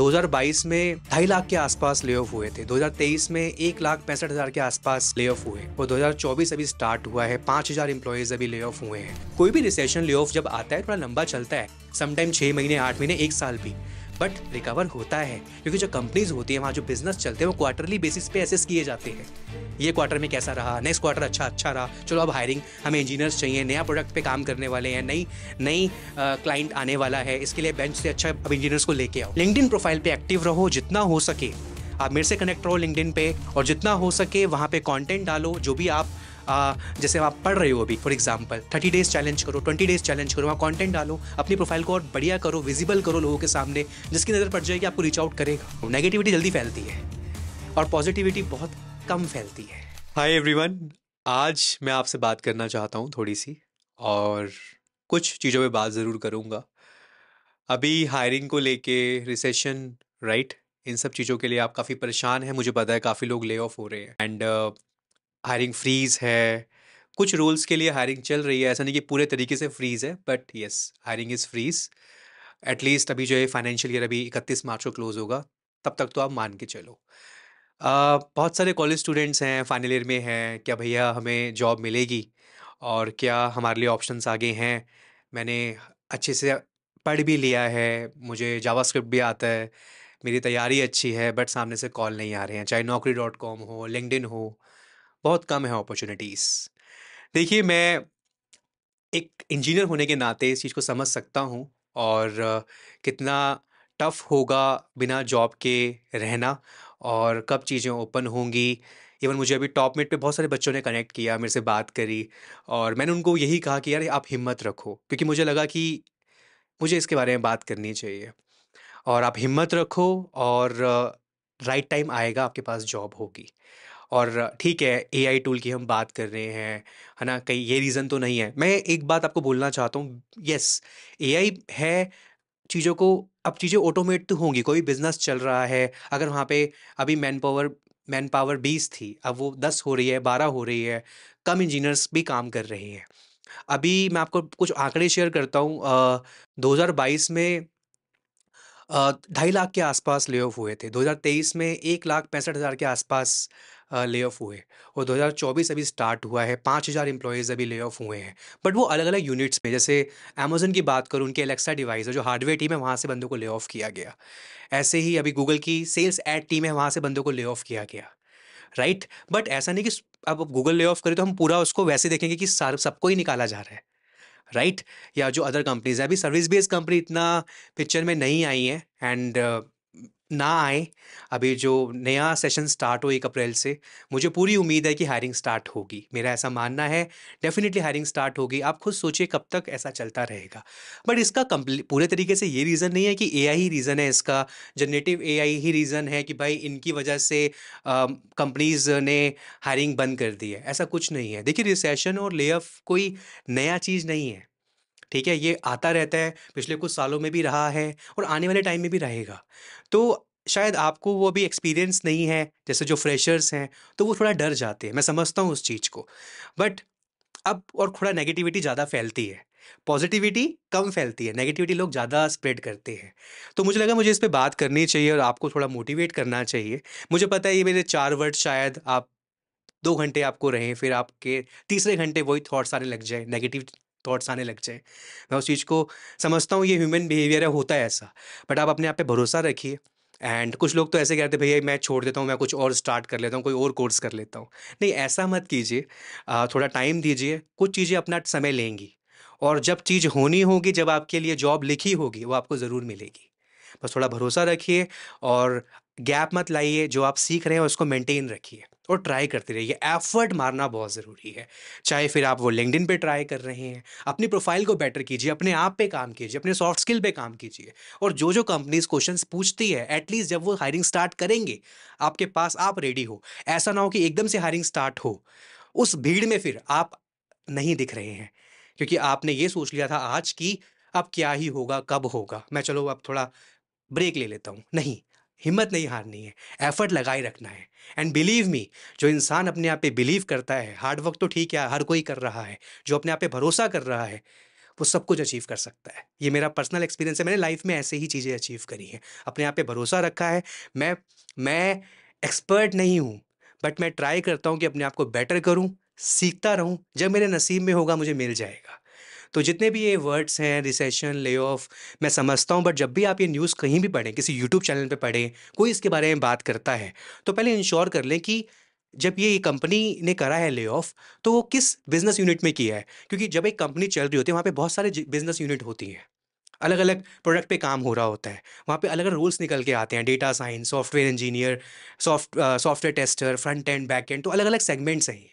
2022 में ढाई लाख के आसपास ले ऑफ हुए थे 2023 में एक लाख पैंसठ हजार के आसपास ले ऑफ हुए और 2024 अभी स्टार्ट हुआ है पांच हजार इम्प्लॉयज अभी ले ऑफ हुए हैं कोई भी रिसेशन ले ऑफ जब आता है थोड़ा लंबा चलता है समटाइम छह महीने आठ महीने एक साल भी बट रिकवर होता है क्योंकि जो कंपनीज होती है वहाँ जो बिजनेस चलते हैं वो क्वार्टरली बेसिस पे एसेस किए जाते हैं ये क्वार्टर में कैसा रहा नेक्स्ट क्वार्टर अच्छा अच्छा रहा चलो अब हायरिंग हमें इंजीनियर्स चाहिए नया प्रोडक्ट पे काम करने वाले हैं नई नई क्लाइंट आने वाला है इसके लिए बेंच से अच्छा अब इंजीनियर्स को लेके आओ लिंकड प्रोफाइल पे एक्टिव रहो जितना हो सके आप मेरे से कनेक्ट रहो लिंकड पे और जितना हो सके वहाँ पे कॉन्टेंट डालो जो भी आप जैसे आप पढ़ रहे हो अभी for example thirty days challenge करो ट्वेंटी डेज चैलेंज करो वहाँ कॉन्टेंट डालो अपनी प्रोफाइल को और बढ़िया करो विजिबल करो लोगों के सामने जिसकी नज़र पड़ जाएगी आपको रीच आउट करेगा नेगेटिविटी जल्दी फैलती है और पॉजिटिविटी बहुत कम फैलती है हाय एवरीवन आज मैं आपसे बात करना चाहता हूँ थोड़ी सी और कुछ चीज़ों पे बात ज़रूर करूँगा अभी हायरिंग को लेके रिसेशन राइट इन सब चीज़ों के लिए आप काफ़ी परेशान हैं मुझे पता है काफ़ी लोग ले ऑफ हो रहे हैं एंड uh, हायरिंग फ्रीज़ है कुछ रोल्स के लिए हायरिंग चल रही है ऐसा नहीं कि पूरे तरीके से फ्रीज़ है but yes hiring is freeze at least अभी जो है फाइनेंशियल ईयर अभी इकतीस मार्च को क्लोज़ होगा तब तक तो आप मान के चलो आ, बहुत सारे कॉलेज स्टूडेंट्स हैं फाइनल ईयर में हैं क्या भैया हमें जॉब मिलेगी और क्या हमारे लिए ऑप्शंस आगे हैं मैंने अच्छे से पढ़ भी लिया है मुझे जावास्क्रिप्ट भी आता है मेरी तैयारी अच्छी है बट सामने से कॉल नहीं आ रहे हैं चाहे नौकरी डॉट कॉम हो लिंकडिन हो बहुत कम है अपॉर्चुनिटीज़ देखिए मैं एक इंजीनियर होने के नाते इस चीज़ को समझ सकता हूँ और कितना टफ होगा बिना जॉब के रहना और कब चीज़ें ओपन होंगी इवन मुझे अभी टॉप मेट पे बहुत सारे बच्चों ने कनेक्ट किया मेरे से बात करी और मैंने उनको यही कहा कि यार आप हिम्मत रखो क्योंकि मुझे लगा कि मुझे इसके बारे में बात करनी चाहिए और आप हिम्मत रखो और राइट टाइम आएगा आपके पास जॉब होगी और ठीक है ए आई टूल की हम बात कर रहे हैं है ना कहीं ये रीज़न तो नहीं है मैं एक बात आपको बोलना चाहता हूँ यस ए आई है चीज़ों को अब चीज़ें ऑटोमेट तो होंगी कोई बिज़नेस चल रहा है अगर वहाँ पे अभी मैन पावर मैन पावर बीस थी अब वो दस हो रही है बारह हो रही है कम इंजीनियर्स भी काम कर रहे हैं अभी मैं आपको कुछ आंकड़े शेयर करता हूँ दो हज़ार बाईस में ढाई लाख के आसपास ले ऑफ हुए थे 2023 में एक लाख पैंसठ हज़ार के आसपास ले ऑफ हुए और 2024 अभी स्टार्ट हुआ है पाँच हज़ार एम्प्लॉयज़ अभी ले ऑफ हुए हैं बट वो अलग अलग यूनिट्स में जैसे अमेजोन की बात करूँ उनके एलेक्सा डिवाइस है जो हार्डवेयर टीम है वहाँ से बंदों को ले ऑफ किया गया ऐसे ही अभी गूगल की सेल्स एड टीम है वहाँ से बंदों को ले ऑफ किया गया राइट बट ऐसा नहीं कि अब गूगल ले ऑफ करे तो हम पूरा उसको वैसे देखेंगे कि सबको ही निकाला जा रहा है राइट या जो अदर कंपनीज है अभी सर्विस बेस्ड कंपनी इतना पिक्चर में नहीं आई है एंड ना आए अभी जो नया सेशन स्टार्ट हो एक अप्रैल से मुझे पूरी उम्मीद है कि हायरिंग स्टार्ट होगी मेरा ऐसा मानना है डेफिनेटली हायरिंग स्टार्ट होगी आप खुद सोचिए कब तक ऐसा चलता रहेगा बट इसका पूरे तरीके से ये रीज़न नहीं है कि ए ही रीज़न है इसका जनरेटिव ए ही रीज़न है कि भाई इनकी वजह से कंपनीज़ ने हायरिंग बंद कर दी है ऐसा कुछ नहीं है देखिए रिसेशन और ले कोई नया चीज़ नहीं है ठीक है ये आता रहता है पिछले कुछ सालों में भी रहा है और आने वाले टाइम में भी रहेगा तो शायद आपको वो अभी एक्सपीरियंस नहीं है जैसे जो फ्रेशर्स हैं तो वो थोड़ा डर जाते हैं मैं समझता हूँ उस चीज़ को बट अब और थोड़ा नेगेटिविटी ज़्यादा फैलती है पॉजिटिविटी कम फैलती है नेगेटिविटी लोग ज़्यादा स्प्रेड करते हैं तो मुझे लगा मुझे इस पर बात करनी चाहिए और आपको थोड़ा मोटिवेट करना चाहिए मुझे पता है ये मेरे चार वर्ड शायद आप दो घंटे आपको रहें फिर आपके तीसरे घंटे वही थॉट्स आने लग जाए नेगेटिव थॉट्स आने लग जाए मैं उस चीज़ को समझता हूँ ये ह्यूमन बिहेवियर है होता है ऐसा बट आप अपने आप पर भरोसा रखिए एंड कुछ लोग तो ऐसे कहते हैं भैया मैं छोड़ देता हूँ मैं कुछ और स्टार्ट कर लेता हूँ कोई और कोर्स कर लेता हूँ नहीं ऐसा मत कीजिए थोड़ा टाइम दीजिए कुछ चीज़ें अपना समय लेंगी और जब चीज़ होनी होगी जब आपके लिए जॉब लिखी होगी वो आपको ज़रूर मिलेगी बस थोड़ा भरोसा रखिए और गैप मत लाइए जो आप सीख रहे हैं उसको मेंटेन रखिए और ट्राई करते रहिए एफर्ट मारना बहुत ज़रूरी है चाहे फिर आप वो लिंकडिन पे ट्राई कर रहे हैं अपनी प्रोफाइल को बेटर कीजिए अपने आप पे काम कीजिए अपने सॉफ्ट स्किल पे काम कीजिए और जो जो कंपनीज क्वेश्चन पूछती है एटलीस्ट जब वो हायरिंग स्टार्ट करेंगे आपके पास आप रेडी हो ऐसा ना हो कि एकदम से हायरिंग स्टार्ट हो उस भीड़ में फिर आप नहीं दिख रहे हैं क्योंकि आपने ये सोच लिया था आज कि अब क्या ही होगा कब होगा मैं चलो अब थोड़ा ब्रेक ले लेता हूँ नहीं हिम्मत नहीं हारनी है एफर्ट लगाए रखना है एंड बिलीव मी जो इंसान अपने आप पे बिलीव करता है हार्ड वर्क तो ठीक है हर कोई कर रहा है जो अपने आप पे भरोसा कर रहा है वो सब कुछ अचीव कर सकता है ये मेरा पर्सनल एक्सपीरियंस है मैंने लाइफ में ऐसे ही चीज़ें अचीव करी हैं अपने आप पे भरोसा रखा है मैं मैं एक्सपर्ट नहीं हूँ बट मैं ट्राई करता हूँ कि अपने आप को बेटर करूँ सीखता रहूँ जब मेरे नसीब में होगा मुझे मिल जाएगा तो जितने भी ये वर्ड्स हैं रिसेशन ले ऑफ मैं समझता हूँ बट जब भी आप ये न्यूज़ कहीं भी पढ़ें किसी यूट्यूब चैनल पर पढ़ें कोई इसके बारे में बात करता है तो पहले इंश्योर कर लें कि जब ये कंपनी ने करा है ले ऑफ तो वो किस बिजनेस यूनिट में किया है क्योंकि जब एक कंपनी चल रही होती है वहाँ पे बहुत सारे बिजनेस यूनिट होती हैं अलग अलग प्रोडक्ट पे काम हो रहा होता है वहाँ पे अलग अलग रूल्स निकल के आते हैं data science software engineer soft software tester front end back end तो अलग अलग सेगमेंट्स हैं ये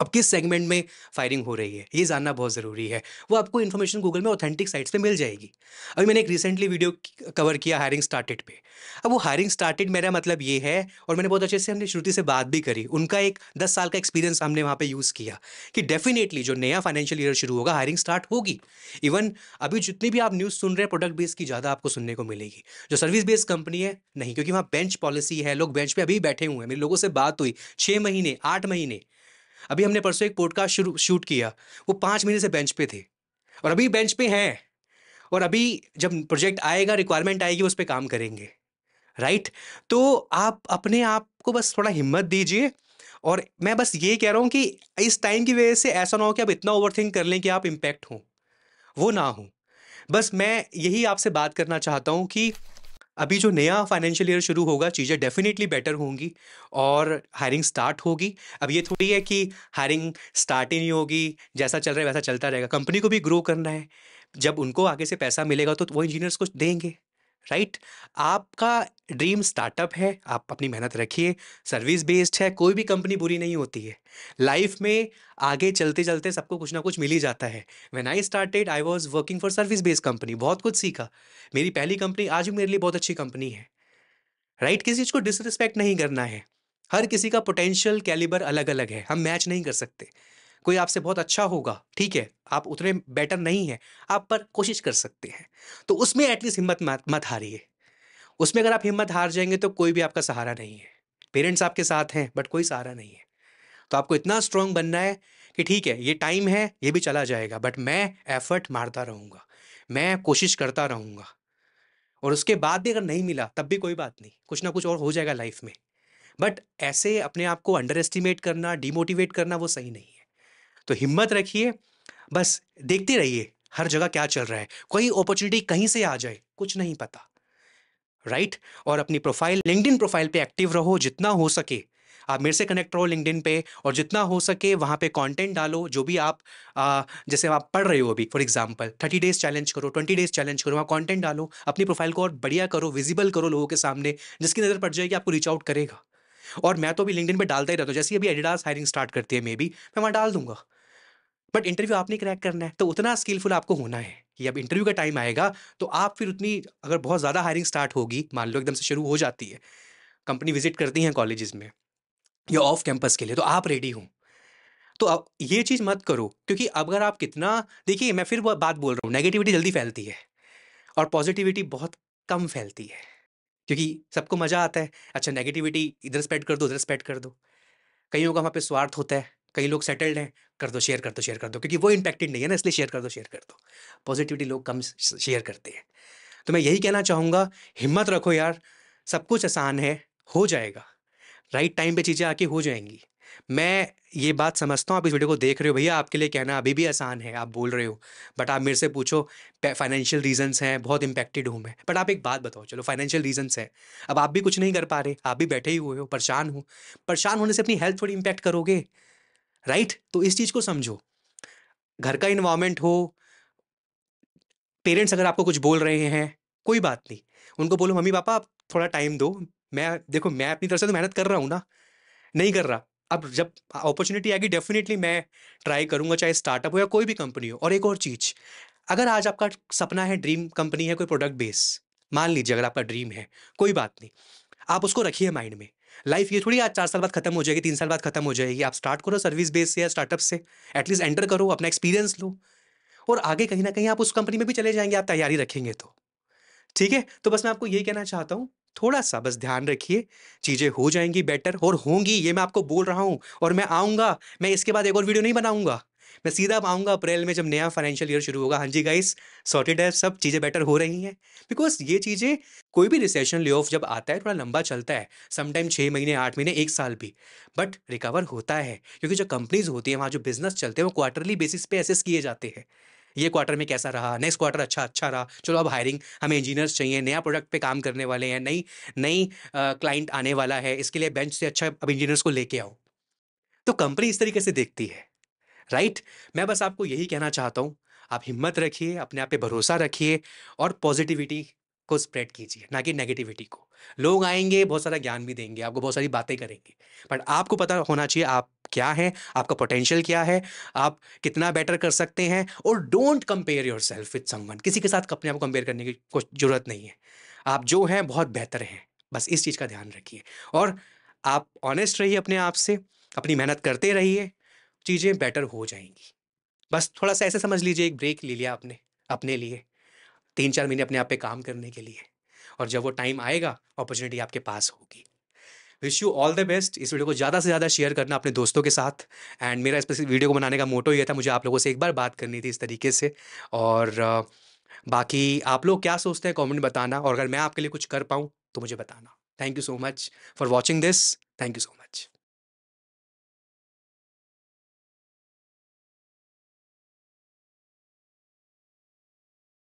अब किस सेगमेंट में फायरिंग हो रही है ये जानना बहुत ज़रूरी है वो आपको इन्फॉर्मेशन गूगल में ऑथेंटिक साइट्स पे मिल जाएगी अभी मैंने एक रिसेंटली वीडियो कवर किया हायरिंग स्टार्टेड पे अब वो हायरिंग स्टार्टेड मेरा मतलब ये है और मैंने बहुत अच्छे से हमने श्रुति से बात भी करी उनका एक दस साल का एक्सपीरियंस हमने वहाँ पर यूज़ किया कि डेफिनेटली जो नया फाइनेंशियल ईयर शुरू होगा हायरिंग स्टार्ट होगी इवन अभी जितनी भी आप न्यूज़ सुन रहे हैं प्रोडक्ट बेस की ज़्यादा आपको सुनने को मिलेगी जो सर्विस बेस्ड कंपनी है नहीं क्योंकि वहाँ बेंच पॉलिसी है लोग बेंच पर अभी बैठे हुए हैं मेरे लोगों से बात हुई छः महीने आठ महीने अभी हमने परसों एक पॉडकास्ट शुरू शूट किया वो पाँच महीने से बेंच पे थे और अभी बेंच पे हैं और अभी जब प्रोजेक्ट आएगा रिक्वायरमेंट आएगी उस पर काम करेंगे राइट तो आप अपने आप को बस थोड़ा हिम्मत दीजिए और मैं बस ये कह रहा हूँ कि इस टाइम की वजह से ऐसा ना हो कि आप इतना ओवरथिंक कर लें कि आप इम्पैक्ट हों वो ना हो बस मैं यही आपसे बात करना चाहता हूँ कि अभी जो नया फाइनेंशियल ईयर शुरू होगा चीज़ें डेफिनेटली बेटर होंगी और हायरिंग स्टार्ट होगी अब ये थोड़ी है कि हायरिंग स्टार्ट ही नहीं होगी जैसा चल रहा है वैसा चलता रहेगा कंपनी को भी ग्रो करना है जब उनको आगे से पैसा मिलेगा तो, तो वो इंजीनियर्स को देंगे राइट आपका ड्रीम स्टार्टअप है आप अपनी मेहनत रखिए सर्विस बेस्ड है कोई भी कंपनी बुरी नहीं होती है लाइफ में आगे चलते चलते सबको कुछ ना कुछ मिल ही जाता है when I started I was working for service based company बहुत कुछ सीखा मेरी पहली कंपनी आज भी मेरे लिए बहुत अच्छी कंपनी है राइट right? किसी चीज़ को डिसरिस्पेक्ट नहीं करना है हर किसी का पोटेंशियल कैलिबर अलग अलग है हम मैच नहीं कर सकते कोई आपसे बहुत अच्छा होगा ठीक है आप उतने बेटर नहीं हैं आप पर कोशिश कर सकते हैं तो उसमें एटलीस्ट हिम्मत मत हारिए उसमें अगर आप हिम्मत हार जाएंगे तो कोई भी आपका सहारा नहीं है पेरेंट्स आपके साथ हैं बट कोई सहारा नहीं है तो आपको इतना स्ट्रांग बनना है कि ठीक है ये टाइम है ये भी चला जाएगा बट मैं एफर्ट मारता रहूँगा मैं कोशिश करता रहूँगा और उसके बाद भी अगर नहीं मिला तब भी कोई बात नहीं कुछ ना कुछ और हो जाएगा लाइफ में बट ऐसे अपने आप को अंडर एस्टिमेट करना डिमोटिवेट करना वो सही नहीं है तो हिम्मत रखिए बस देखते रहिए हर जगह क्या चल रहा है कोई अपॉर्चुनिटी कहीं से आ जाए कुछ नहीं पता राइट right? और अपनी प्रोफाइल लिंकडिन प्रोफाइल पे एक्टिव रहो जितना हो सके आप मेरे से कनेक्ट रहो लिंकडिन पे और जितना हो सके वहाँ पे कंटेंट डालो जो भी आप आ, जैसे आप पढ़ रहे हो अभी for example thirty days challenge करो ट्वेंटी डेज चैलेंज करो वहाँ कंटेंट डालो अपनी प्रोफाइल को और बढ़िया करो विजिबल करो लोगों के सामने जिसकी नज़र पड़ जाएगी आपको रीच आउट करेगा और मैं तो अभी लिंकडिन पर डालता ही रहता हूँ जैसे अभी एडिडास हायरिंग स्टार्ट करती है मे बी मैं वहाँ डाल दूंगा बट इंटरव्यू आपने क्रैक करना है तो उतना स्किलफुल आपको होना है कि अब इंटरव्यू का टाइम आएगा तो आप फिर उतनी अगर बहुत ज़्यादा हायरिंग स्टार्ट होगी मान लो एकदम से शुरू हो जाती है कंपनी विजिट करती हैं कॉलेजेस में या ऑफ कैंपस के लिए तो आप रेडी हूँ तो अब ये चीज़ मत करो क्योंकि अगर आप कितना देखिए मैं फिर बात बोल रहा हूँ नेगेटिविटी जल्दी फैलती है और पॉजिटिविटी बहुत कम फैलती है क्योंकि सबको मज़ा आता है अच्छा नेगेटिविटी इधर स्प्रेड कर दो उधर स्प्रेड कर दो कईयों का वहाँ पे स्वार्थ होता है कई लोग सेटल्ड हैं कर दो शेयर कर दो शेयर कर दो क्योंकि वो इम्पैक्टेड नहीं है ना इसलिए शेयर कर दो शेयर कर दो पॉजिटिविटी लोग कम शेयर करते हैं तो मैं यही कहना चाहूँगा हिम्मत रखो यार सब कुछ आसान है हो जाएगा राइट टाइम पे चीज़ें आके हो जाएंगी मैं ये बात समझता हूँ आप इस वीडियो को देख रहे हो भैया आपके लिए कहना अभी भी आसान है आप बोल रहे हो बट आप मेरे से पूछो फाइनेंशियल रीजंस हैं बहुत इंपैक्टेड हूँ मैं बट आप एक बात बताओ चलो फाइनेंशियल रीजंस हैं अब आप भी कुछ नहीं कर पा रहे आप भी बैठे ही हुए हो परेशान हो परेशान होने से अपनी हेल्थ थोड़ी इम्पैक्ट करोगे राइट तो इस चीज़ को समझो घर का इन्वामेंट हो पेरेंट्स अगर आपको कुछ बोल रहे हैं कोई बात नहीं उनको बोलो मम्मी पापा आप थोड़ा टाइम दो मैं देखो मैं अपनी तरफ से तो मेहनत कर रहा हूँ ना नहीं कर रहा अब जब अपॉर्चुनिटी आएगी डेफिनेटली मैं ट्राई करूँगा चाहे स्टार्टअप हो या कोई भी कंपनी हो और एक और चीज़ अगर आज आपका सपना है ड्रीम कंपनी है कोई प्रोडक्ट बेस मान लीजिए अगर आपका ड्रीम है कोई बात नहीं आप उसको रखिए माइंड में लाइफ ये थोड़ी आज चार साल बाद खत्म हो जाएगी तीन साल बाद खत्म हो जाएगी आप स्टार्ट करो सर्विस बेस से या स्टार्टअप से एटलीस्ट एंटर करो अपना एक्सपीरियंस लो और आगे कहीं ना कहीं आप उस कंपनी में भी चले जाएंगे आप तैयारी रखेंगे तो ठीक है तो बस मैं आपको ये कहना चाहता हूँ थोड़ा सा बस ध्यान रखिए चीज़ें हो जाएंगी बेटर और होंगी ये मैं आपको बोल रहा हूँ और मैं आऊँगा मैं इसके बाद एक और वीडियो नहीं बनाऊँगा मैं सीधा पाऊँगा अप्रैल में जब नया फाइनेंशियल ईयर शुरू होगा हाँ जी गाइस सॉर्टेड है सब चीज़ें बेटर हो रही हैं बिकॉज ये चीज़ें कोई भी रिसेशन ले ऑफ जब आता है थोड़ा लंबा चलता है समटाइम छः महीने आठ महीने एक साल भी बट रिकवर होता है क्योंकि जो कंपनीज होती हैं वहाँ जो बिजनेस चलते हैं वो क्वार्टरली बेसिस पे एसेस किए जाते हैं ये क्वार्टर में कैसा रहा नेक्स्ट क्वार्टर अच्छा अच्छा रहा चलो अब हायरिंग हमें इंजीनियर्स चाहिए नया प्रोडक्ट पे काम करने वाले हैं नई नई क्लाइंट आने वाला है इसके लिए बेंच से अच्छा अब इंजीनियर्स को लेके आओ तो कंपनी इस तरीके से देखती है राइट मैं बस आपको यही कहना चाहता हूँ आप हिम्मत रखिए अपने आप पे भरोसा रखिए और पॉजिटिविटी को स्प्रेड कीजिए ना कि नेगेटिविटी को लोग आएंगे बहुत सारा ज्ञान भी देंगे आपको बहुत सारी बातें करेंगे बट आपको पता होना चाहिए आप क्या है आपका पोटेंशियल क्या है आप कितना बेटर कर सकते हैं और don't compare yourself with someone किसी के साथ अपने आप को कंपेयर करने की कोई जरूरत नहीं है आप जो हैं बहुत बेहतर हैं बस इस चीज़ का ध्यान रखिए और आप ऑनेस्ट रहिए अपने आप से अपनी मेहनत करते रहिए चीज़ें बेटर हो जाएंगी बस थोड़ा सा ऐसे समझ लीजिए एक ब्रेक ले लिया आपने अपने लिए तीन चार महीने अपने आप पे काम करने के लिए और जब वो टाइम आएगा अपॉर्चुनिटी आपके पास होगी wish you all the best इस वीडियो को ज़्यादा से ज़्यादा शेयर करना अपने दोस्तों के साथ एंड मेरा इस वीडियो को बनाने का मोटो ये था मुझे आप लोगों से एक बार बात करनी थी इस तरीके से और बाकी आप लोग क्या सोचते हैं कमेंट बताना और अगर मैं आपके लिए कुछ कर पाऊँ तो मुझे बताना thank you so much for watching this thank you so much